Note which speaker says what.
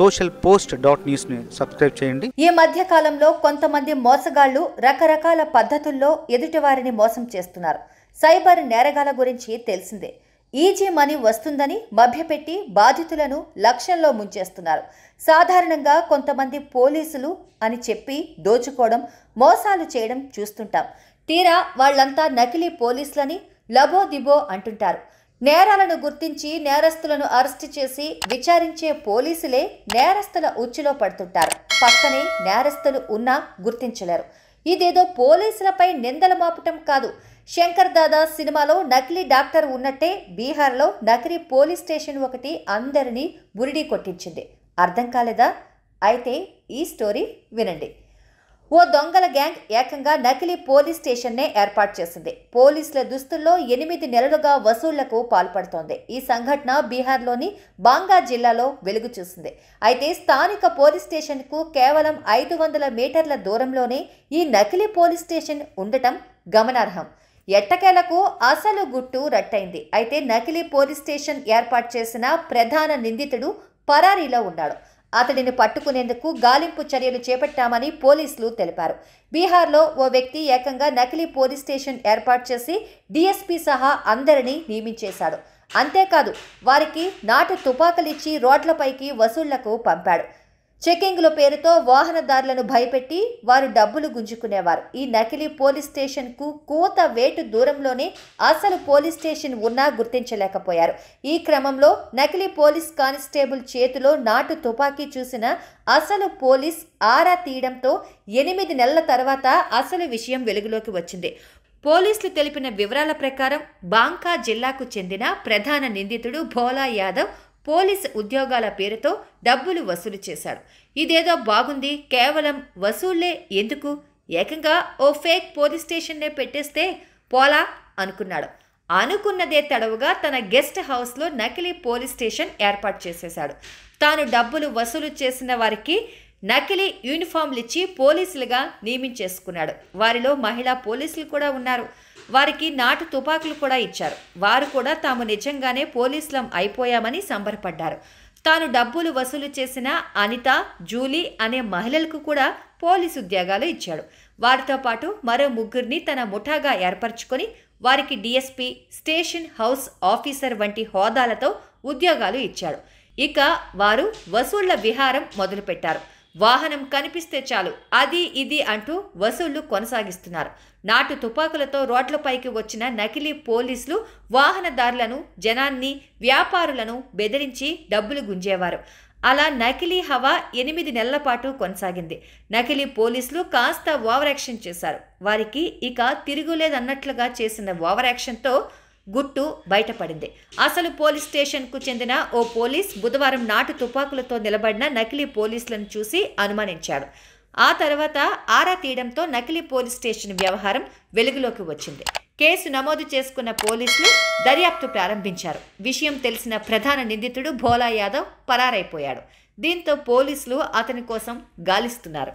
Speaker 1: social post dot news ని subscribe చేయండి ఈ మధ్య కాలంలో కొంతమంది మోసగాళ్లు రకరకాల పద్ధతుల్లో ఎదుటివారిని మోసం చేస్తున్నారు సైబర్ నేరగాల గురించి తెలిసిందే ఈజీ మనీ వస్తుందని మభ్యపెట్టి బాధితులను లక్ష్యంలో ముంచేస్తున్నారు సాధారణంగా కొంతమంది పోలీసులు అని చెప్పి దోచుకోవడం మోసాలు చేయడం చూస్తుంటాం తీరా వాళ్ళంతా నకిలీ పోలీసులని లబో దిబో అంటుంటారు నేరాలను గుర్తించి నేరస్తులను అరెస్టు చేసి విచారించే పోలీసులే నేరస్తుల ఉచ్చులో పడుతుంటారు పక్కనే నేరస్తులు ఉన్నా గుర్తించలేరు ఇదేదో పోలీసులపై నిందలు మాపటం కాదు శంకర్ దాదా సినిమాలో నకిలీ డాక్టర్ ఉన్నట్టే బీహార్లో నకిలీ పోలీస్ స్టేషన్ ఒకటి అందరినీ బురిడీ కొట్టించింది అర్థం కాలేదా అయితే ఈ స్టోరీ వినండి ఓ దొంగల గ్యాంగ్ ఏకంగా నకిలీ పోలీస్ స్టేషన్నే ఏర్పాటు చేసింది పోలీసుల దుస్తుల్లో ఎనిమిది నెలలుగా వసూళ్లకు పాల్పడుతోంది ఈ సంఘటన బీహార్లోని బాంగా జిల్లాలో వెలుగు చూసింది అయితే స్థానిక పోలీస్ స్టేషన్కు కేవలం ఐదు వందల మీటర్ల దూరంలోనే ఈ నకిలీ పోలీస్ స్టేషన్ ఉండటం గమనార్హం ఎట్టకేలకు అసలు గుట్టు రట్టయింది అయితే నకిలీ పోలీస్ స్టేషన్ ఏర్పాటు చేసిన ప్రధాన నిందితుడు పరారీలో ఉన్నాడు అతడిని పట్టుకునేందుకు గాలింపు చర్యలు చేపట్టామని పోలీసులు తెలిపారు బీహార్లో ఓ వ్యక్తి ఏకంగా నకిలీ పోలీస్ స్టేషన్ ఏర్పాటు చేసి డిఎస్పీ సహా అందరినీ నియమించేశాడు అంతేకాదు వారికి నాటు తుపాకులిచ్చి రోడ్లపైకి వసూళ్లకు పంపాడు చెకింగ్ల పేరుతో వాహనదారులను భయపెట్టి వారు డబ్బులు గుంజుకునేవారు ఈ నకిలీ పోలీస్ స్టేషన్కు కోత వేటు దూరంలోనే అసలు పోలీస్ స్టేషన్ ఉన్నా గుర్తించలేకపోయారు ఈ క్రమంలో నకిలీ పోలీస్ కానిస్టేబుల్ చేతిలో నాటు తుపాకీ చూసిన అసలు పోలీస్ ఆరా తీయడంతో ఎనిమిది నెలల తర్వాత అసలు విషయం వెలుగులోకి వచ్చింది పోలీసులు తెలిపిన వివరాల ప్రకారం బాంకా జిల్లాకు చెందిన ప్రధాన నిందితుడు భోలా యాదవ్ పోలీసు ఉద్యోగాల పేరుతో డబ్బులు వసూలు చేశాడు ఇదేదో బాగుంది కేవలం వసూలే ఎందుకు ఏకంగా ఓ ఫేక్ పోలీస్ స్టేషన్నే పెట్టేస్తే పోలా అనుకున్నాడు అనుకున్నదే తడవుగా తన గెస్ట్ హౌస్లో నకిలీ పోలీస్ స్టేషన్ ఏర్పాటు చేసేశాడు తాను డబ్బులు వసూలు చేసిన వారికి నకిలీ యూనిఫామ్లు ఇచ్చి పోలీసులుగా నియమించేసుకున్నాడు వారిలో మహిళా పోలీసులు కూడా ఉన్నారు వారికి నాటు తుపాకులు కూడా ఇచ్చారు వారు కూడా తాము నిజంగానే పోలీసులం అయిపోయామని సంబరపడ్డారు తాను డబ్బులు వసూలు చేసిన అనిత జూలీ అనే మహిళలకు కూడా పోలీసు ఉద్యోగాలు ఇచ్చాడు వారితో పాటు మరో ముగ్గురిని తన ముఠాగా ఏర్పరచుకొని వారికి డిఎస్పీ స్టేషన్ హౌస్ ఆఫీసర్ వంటి హోదాలతో ఉద్యోగాలు ఇచ్చాడు ఇక వారు వసూళ్ల విహారం మొదలుపెట్టారు వాహనం కనిపిస్తే చాలు అది ఇది అంటూ వసూళ్లు కొనసాగిస్తున్నారు నాటు తుపాకులతో రోడ్లపైకి వచ్చిన నకిలీ పోలీసులు వాహనదారులను జనాన్ని వ్యాపారులను బెదిరించి డబ్బులు గుంజేవారు అలా నకిలీ హవా ఎనిమిది నెలల పాటు కొనసాగింది నకిలీ పోలీసులు కాస్త ఓవరాక్షన్ చేశారు వారికి ఇక తిరుగులేదన్నట్లుగా చేసిన ఓవరాక్షన్తో గుట్టు బయటపడింది అసలు పోలీస్ స్టేషన్కు చెందిన ఓ పోలీస్ బుధవారం నాటు తుపాకులతో నిలబడిన నకిలీ పోలీసులను చూసి అనుమానించాడు ఆ తర్వాత ఆరా తీయడంతో నకిలీ పోలీస్ స్టేషన్ వ్యవహారం వెలుగులోకి వచ్చింది కేసు నమోదు చేసుకున్న పోలీసులు దర్యాప్తు ప్రారంభించారు విషయం తెలిసిన ప్రధాన నిందితుడు భోలా యాదవ్ పరారైపోయాడు దీంతో పోలీసులు అతని కోసం గాలిస్తున్నారు